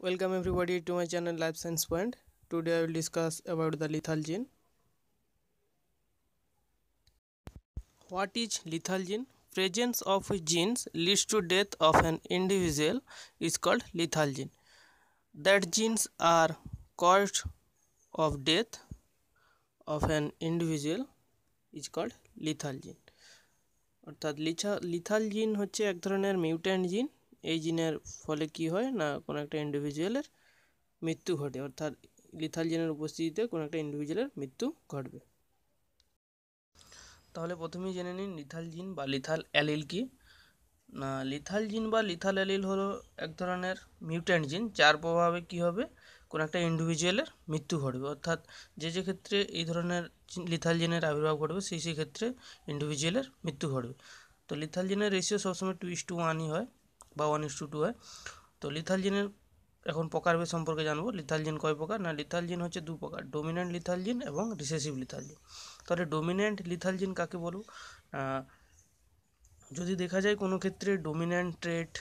Welcome everybody to my channel Life Science Point. Today I will discuss about the lethal gene. What is lethal gene? Presence of genes leads to death of an individual is called lethal gene. That genes are cause of death of an individual is called lethal gene. अर्थात lethal gene হচ্ছে এক ধরনের mutant জিন এই জিনের ফলে কি হয় না কোনো একটা ইন্ডিভিজুয়ালের মৃত্যু ঘটে অর্থাৎ লিথাল জিনের উপস্থিতিতে কোনো একটা ইন্ডিভিজুয়ালের মৃত্যু ঘটবে তাহলে প্রথমেই জেনে নিন লিথাল জিন বা লিথাল অ্যালিল কি না লিথাল জিন বা লিথাল অ্যালিল হলো এক ধরনের মিউট্যান্ট জিন যার প্রভাবে কি হবে কোনো একটা ইন্ডিভিজুয়ালের মৃত্যু ঘটবে অর্থাৎ যে যে ক্ষেত্রে এই ধরনের লিথাল জিনের আবির্ভাব ঘটবে সেই সেই ক্ষেত্রে ইন্ডিভিজুয়ালের মৃত্যু ঘটবে তো লিথাল জিনের রেশিও সবসময় টু ইস টু ওয়ানই হয় বা ওয়ান ইস টু টু হয় তো লিথালজিনের এখন প্রকারভেদ সম্পর্কে জানবো লিথালজিন কয় প্রকার না লিথালজিন হচ্ছে দু প্রকার ডোমিন্যান্ট লিথালজিন এবং রিসেসিভ লিথালজিন তাহলে ডোমিন্যান্ট লিথালজিন কাকে বলবো যদি দেখা যায় কোনো ক্ষেত্রে ডোমিন্যান্ট ট্রেট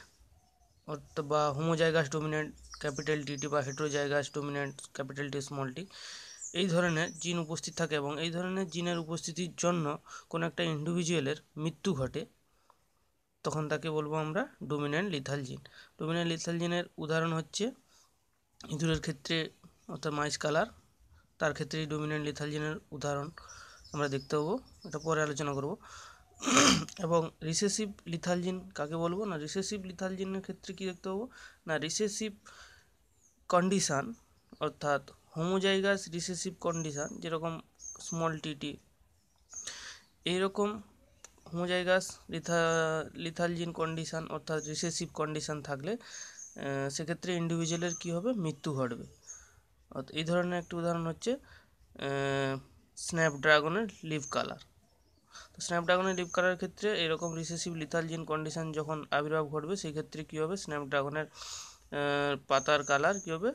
বা হোমোজাইগাস ডোমিন্যান্ট ক্যাপিটাল টিটি বা heterozygous dominant capital T small T এই ধরনের জিন উপস্থিত থাকে এবং এই ধরনের জিনের উপস্থিতির জন্য কোনো একটা ইন্ডিভিজুয়ালের মৃত্যু ঘটে তখন তাকে বলবো আমরা ডোমিন্যান্ট লিথাল জিন ডোমিন্যান্ট লিথাল জিনের উদাহরণ হচ্ছে ইঁদুরের ক্ষেত্রে অর্থাৎ মাইস কালার তার ক্ষেত্রে ডোমিন্যান্ট লিথাল জিনের উদাহরণ আমরা দেখতে পাবো এটা পরে আলোচনা করব এবং রিসেসিভ লিথাল জিন কাকে বলবো না রিসেসিভ লিথাল জিনের ক্ষেত্রে কী দেখতে পাবো না রিসেসিভ কন্ডিশান অর্থাৎ হোমোজাইগাস রিসেসিভ কন্ডিশান যেরকম স্মল টিটি এইরকম হোমোজাইগাস লিথা লিথালজিন কন্ডিশান অর্থাৎ রিসেসিভ কন্ডিশান থাকলে সেক্ষেত্রে ইন্ডিভিজুয়ালের কি হবে মৃত্যু ঘটবে এই ধরনের একটি উদাহরণ হচ্ছে স্ন্যাপড্রাগনের লিভ কালার তো স্ন্যাপড্রাগনের লিভ কালারের ক্ষেত্রে এরকম রিসেসিভ লিথালজিন কন্ডিশান যখন আবির্ভাব ঘটবে সেই ক্ষেত্রে কী হবে স্ন্যাপড্রাগনের পাতার কালার কী হবে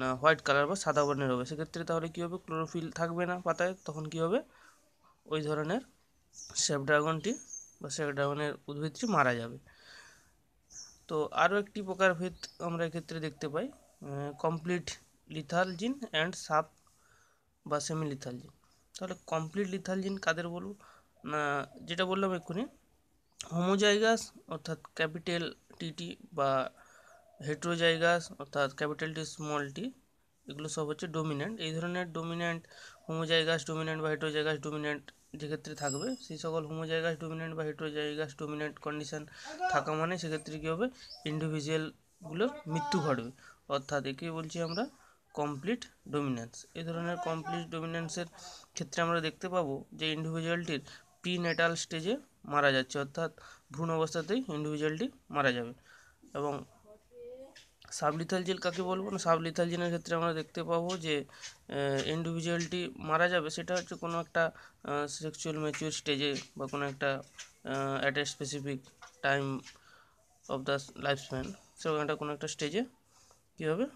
না হোয়াইট কালার বা সাদা বর্ণের হবে সেক্ষেত্রে তাহলে কী হবে ক্লোরোফিল থাকবে না পাতায় তখন কী হবে ওই ধরনের সেফ ড্রাগনটি বা সেফ ড্রাগনের উদ্ভিদটি মারা যাবে তো আরও একটি প্রকারভেদ আমরা এক্ষেত্রে দেখতে পাই complete lethal gene and sub বা সেমি লিথাল জিন তাহলে কমপ্লিট লিথাল জিন কাদের বলব না যেটা বললাম এক্ষুনি হোমোজাইগাস অর্থাৎ ক্যাপিটাল টিটি বা হেট্রোজাইগাস অর্থাৎ ক্যাপিটাল টি স্মল টি এগুলো সব হচ্ছে ডোমিন্যান্ট এই ধরনের ডোমিন্যান্ট হোমোজাইগাস ডোমিন্যান্ট বা হেট্রোজাইগাস ডোমিন্যান্ট যেক্ষেত্রে থাকবে সেই সকল হোমোজাইগাস ডোমিনেন্ট বা হেটোজাইগাস ডোমিনেন্ট কন্ডিশন থাকা মানে সেক্ষেত্রে কী হবে ইন্ডিভিজুয়ালগুলোর মৃত্যু ঘটবে অর্থাৎ একে বলছি আমরা কমপ্লিট ডোমিনেন্স এই ধরনের কমপ্লিট ডোমিনেন্সের ক্ষেত্রে আমরা দেখতে পাবো যে ইন্ডিভিজুয়ালটির প্রিনেটাল স্টেজে মারা যাচ্ছে অর্থাৎ ভ্রূণ অবস্থাতেই ইন্ডিভিজুয়ালটি মারা যাবে এবং সাবলিথাল জেল কাকে বলবো না সাবলিথাল জেলের ক্ষেত্রে আমরা দেখতে পাবো যে ইন্ডিভিজুয়ালটি মারা যাবে সেটা হচ্ছে কোনো একটা সেক্সুয়াল ম্যাচিওর স্টেজে বা কোনো একটা at a specific time of the life span সেরকম একটা কোনো একটা স্টেজে কী হবে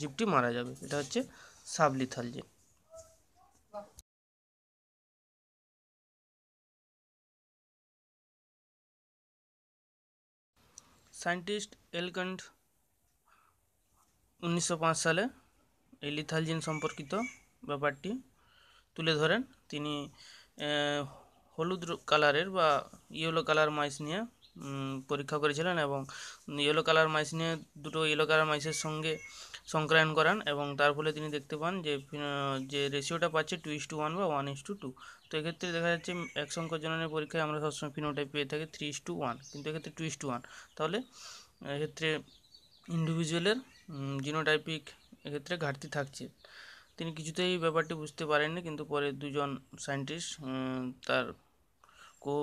জীবটি মারা যাবে এটা হচ্ছে সাবলিথাল জেল সায়েন্টিস্ট এলকন্ড উনিশশো সালে এই লিথালজিন সম্পর্কিত ব্যাপারটি তুলে ধরেন তিনি হলুদ কালারের বা ইয়েলো কালার মাইস নিয়ে পরীক্ষা করেছিলেন এবং ইয়েলো কালার মাইস নিয়ে দুটো ইয়েলো কালার মাইসের সঙ্গে সংক্রায়ণ করান এবং তার ফলে তিনি দেখতে পান যে যে রেশিওটা পাচ্ছে টু ইস টু ওয়ান বা one is two two two এক্ষেত্রে দেখা যাচ্ছে এক সংখ্যক জননের পরীক্ষায় আমরা সবসময় ফিনোটাইপ পেয়ে থাকি থ্রি ইস টু ওয়ান কিন্তু এক্ষেত্রে টু ইস টু ওয়ান তাহলে এক্ষেত্রে ইন্ডিভিজুয়ালের জিনোটাইপিক এক্ষেত্রে ঘাটতি থাকছে তিনি কিছুতেই ব্যাপারটি বুঝতে পারেননি কিন্তু পরে দুজন সায়েন্টিস্ট তার কো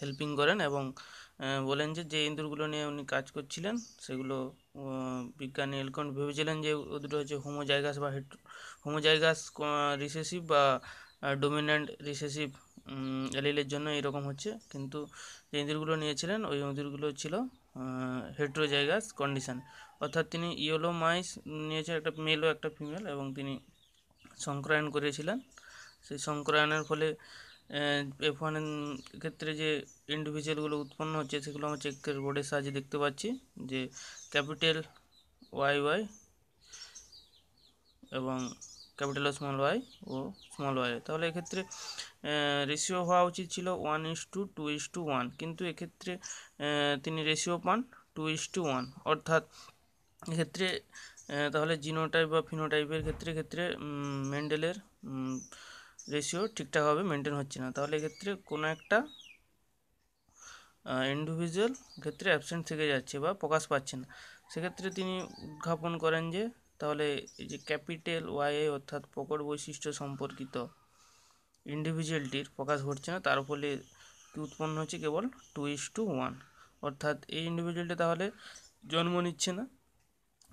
হেল্পিং করেন এবং বলেন যে যে ইঁদুরগুলো নিয়ে উনি কাজ করছিলেন সেগুলো বিজ্ঞানী এলকন ভেবেছিলেন যে ও দুটো হচ্ছে হোমোজাইগাস বা হোমোজাইগাস রিসেসিভ বা ডোমিন্যান্ট রিসেসিভ অ্যালিলের জন্য এরকম হচ্ছে কিন্তু যে ইঁদুরগুলো নিয়েছিলেন ওই ইঁদুরগুলো ছিল হেট্রোজাইগাস কন্ডিশান অর্থাৎ তিনি ইয়েলো মাইস নিয়েছে একটা মেল ও একটা ফিমেল এবং তিনি সংক্রায়ণ করেছিলেন সেই সংক্রায়ণের ফলে এফ ওয়ানের ক্ষেত্রে যে ইন্ডিভিজুয়ালগুলো উৎপন্ন হচ্ছে সেগুলো আমরা চেকের বোর্ডের সাহায্যে দেখতে পাচ্ছি যে ক্যাপিটাল ওয়াই ওয়াই এবং ক্যাপিটাল স্মল ওয়াই ও স্মল ওয়াই তাহলে এক্ষেত্রে রেশিও হওয়া উচিত ছিল one is two two is to to কিন্তু এক্ষেত্রে তিনি রেশিও পান টু ইস টু ওয়ান অর্থাৎ এক্ষেত্রে তাহলে জিনোটাইপ বা ফিনোটাইপের ক্ষেত্রে ক্ষেত্রে মেন্ডেলের রেশিও ঠিকঠাকভাবে মেনটেন হচ্ছে না তাহলে এক্ষেত্রে কোনো একটা ইন্ডিভিজুয়াল ক্ষেত্রে অ্যাবসেন্ট থেকে যাচ্ছে বা প্রকাশ পাচ্ছে না সেক্ষেত্রে তিনি উদ্ঘাপন করেন যে তাহলে এই যে ক্যাপিটাল ওয়াই অর্থাৎ প্রকট বৈশিষ্ট্য সম্পর্কিত ইন্ডিভিজুয়ালটির প্রকাশ ঘটছে না তার ফলে কি উৎপন্ন হচ্ছে কেবল টু ইস টু ওয়ান অর্থাৎ এই ইন্ডিভিজুয়ালটি তাহলে জন্ম নিচ্ছে না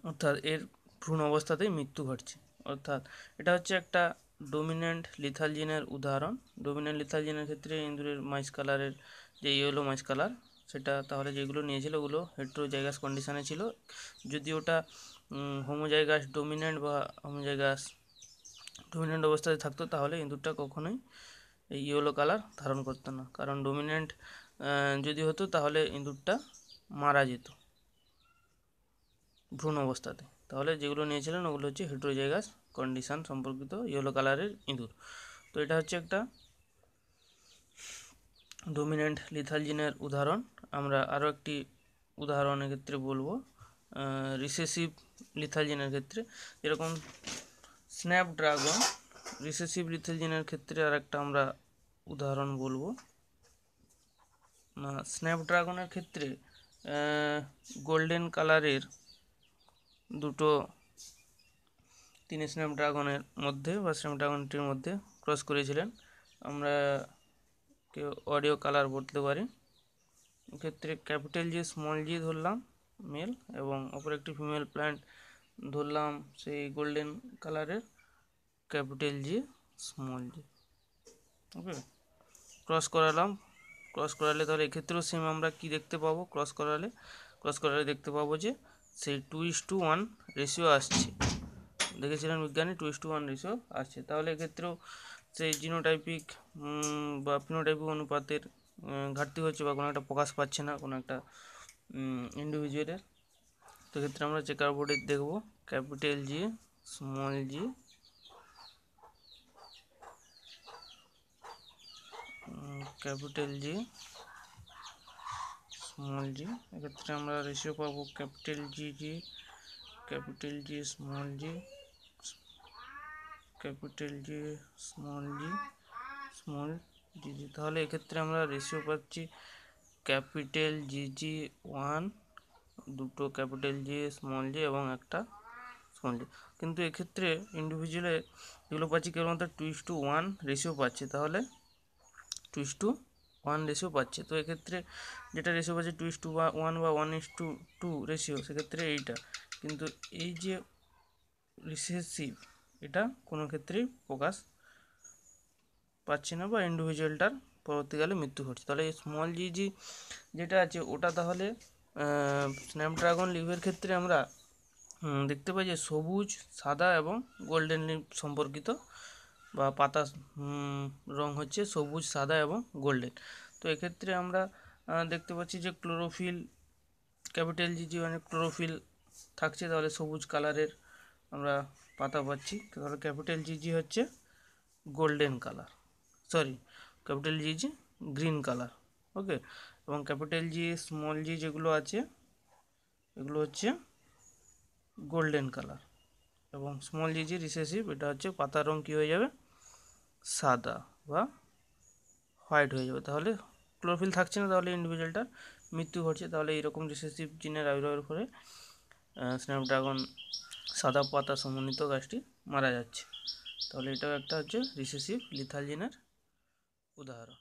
অর্থাৎ এর ভ্রূণ অবস্থাতেই মৃত্যু ঘটছে অর্থাৎ এটা হচ্ছে একটা ডোমিন্যান্ট লিথালজিনের উদাহরণ ডোমিন্যান্ট লিথালজিনের ক্ষেত্রে ইন্দুরের মাইস কালারের যে ইয়েলো মাইস কালার সেটা তাহলে যেগুলো নিয়েছিল ওগুলো হেট্রোজাইগাস কন্ডিশানে ছিল যদি ওটা হোমোজাইগাস ডোমিন্যান্ট বা হোমোজাইগাস ডোমিনেন্ট অবস্থায় থাকতো তাহলে ইঁদুরটা কখনোই এই ইয়েলো কালার ধারণ করতো না কারণ ডোমিনেন্ট যদি হতো তাহলে ইঁদুরটা মারা যেত ভ্রূণ অবস্থাতে তাহলে যেগুলো নিয়েছিলেন ওগুলো হচ্ছে হেট্রোজাইগাস কন্ডিশান সম্পর্কিত ইয়েলো কালারের ইঁদুর তো এটা হচ্ছে একটা ডোমিনেন্ট লিথালজিনের উদাহরণ আমরা আরও একটি উদাহরণের ক্ষেত্রে বলবো রিসেসিভ লিথালজিনের ক্ষেত্রে যেরকম স্ন্যাপড্রাগন রিসেসিভ লিথেল জিনের ক্ষেত্রে আর একটা আমরা উদাহরণ বলবো না স্ন্যাপড্রাগনের ক্ষেত্রে গোল্ডেন কালারের দুটো তিনি স্ন্যাপড্রাগনের মধ্যে বা স্ন্যাপড্রাগনটির মধ্যে ক্রস করেছিলেন আমরা কেউ অডিও কালার বলতে পারি ক্ষেত্রে ক্যাপিটাল জি স্মল জি ধরলাম মেল এবং অপর একটি ফিমেল প্ল্যান্ট ধরলাম সেই গোল্ডেন কালারের capital G small G okay cross করালাম ক্রস করালে তাহলে এক্ষেত্রেও সেম আমরা কি দেখতে পাবো ক্রস করালে ক্রস করালে দেখতে পাবো যে সেই two is to one ratio আসছে দেখেছিলেন বিজ্ঞানী two is to one ratio আসছে তাহলে এক্ষেত্রেও সেই জিনোটাইপিক বা ফিনোটাইপিক অনুপাতের ঘাটতি হচ্ছে বা কোনো একটা প্রকাশ পাচ্ছে না কোনো একটা ইন্ডিভিজুয়ালের সেক্ষেত্রে আমরা চেকার বোর্ডে দেখবো capital G small G capital G small G এক্ষেত্রে আমরা রেশিও পাবো capital G G capital G small G capital G small G small G G তাহলে এক্ষেত্রে আমরা রেশিও পাচ্ছি ক্যাপিটাল জি জি ওয়ান দুটো ক্যাপিটাল জি স্মল জি এবং একটা অনলি কিন্তু এক্ষেত্রে ইন্ডিভিজুয়ালে এগুলো পাচ্ছি কেবলমাত্র two is to one ratio পাচ্ছে তাহলে two is to one ratio পাচ্ছে তো এক্ষেত্রে যেটা রেশিও পাচ্ছে টু ইস টু বা ওয়ান বা one is two two ratio সেক্ষেত্রে এইটা কিন্তু এই যে রিসেসিভ এটা কোনো ক্ষেত্রেই প্রকাশ পাচ্ছে না বা ইন্ডিভিজুয়ালটার পরবর্তীকালে মৃত্যু ঘটছে তাহলে স্মল জি জি যেটা আছে ওটা তাহলে স্ন্যাপড্রাগন লিভের ক্ষেত্রে আমরা দেখতে পাই যে সবুজ সাদা এবং গোল্ডেন লিপ সম্পর্কিত বা পাতা রং হচ্ছে সবুজ সাদা এবং গোল্ডেন তো এক্ষেত্রে আমরা দেখতে পাচ্ছি যে ক্লোরোফিল ক্যাপিটাল জি জি মানে ক্লোরোফিল থাকছে তাহলে সবুজ কালারের আমরা পাতা পাচ্ছি তাহলে ক্যাপিটাল জি জি হচ্ছে গোল্ডেন কালার সরি ক্যাপিটাল জিজি জি গ্রিন কালার ওকে এবং ক্যাপিটাল জি স্মল জি যেগুলো আছে এগুলো হচ্ছে গোল্ডেন কালার এবং স্মল জিজি রিসেসিভ এটা হচ্ছে পাতার রং কী হয়ে যাবে সাদা বা হোয়াইট হয়ে যাবে তাহলে ক্লোরফিল থাকছে না তাহলে ইন্ডিভিজুয়ালটার মৃত্যু ঘটছে তাহলে এইরকম রিসেসিভ জিনের আবির্ভাবের ফলে স্ন্যাপড্রাগন সাদা পাতা সমন্বিত গাছটি মারা যাচ্ছে তাহলে এটাও একটা হচ্ছে রিসেসিভ লিথাল জিনের উদাহরণ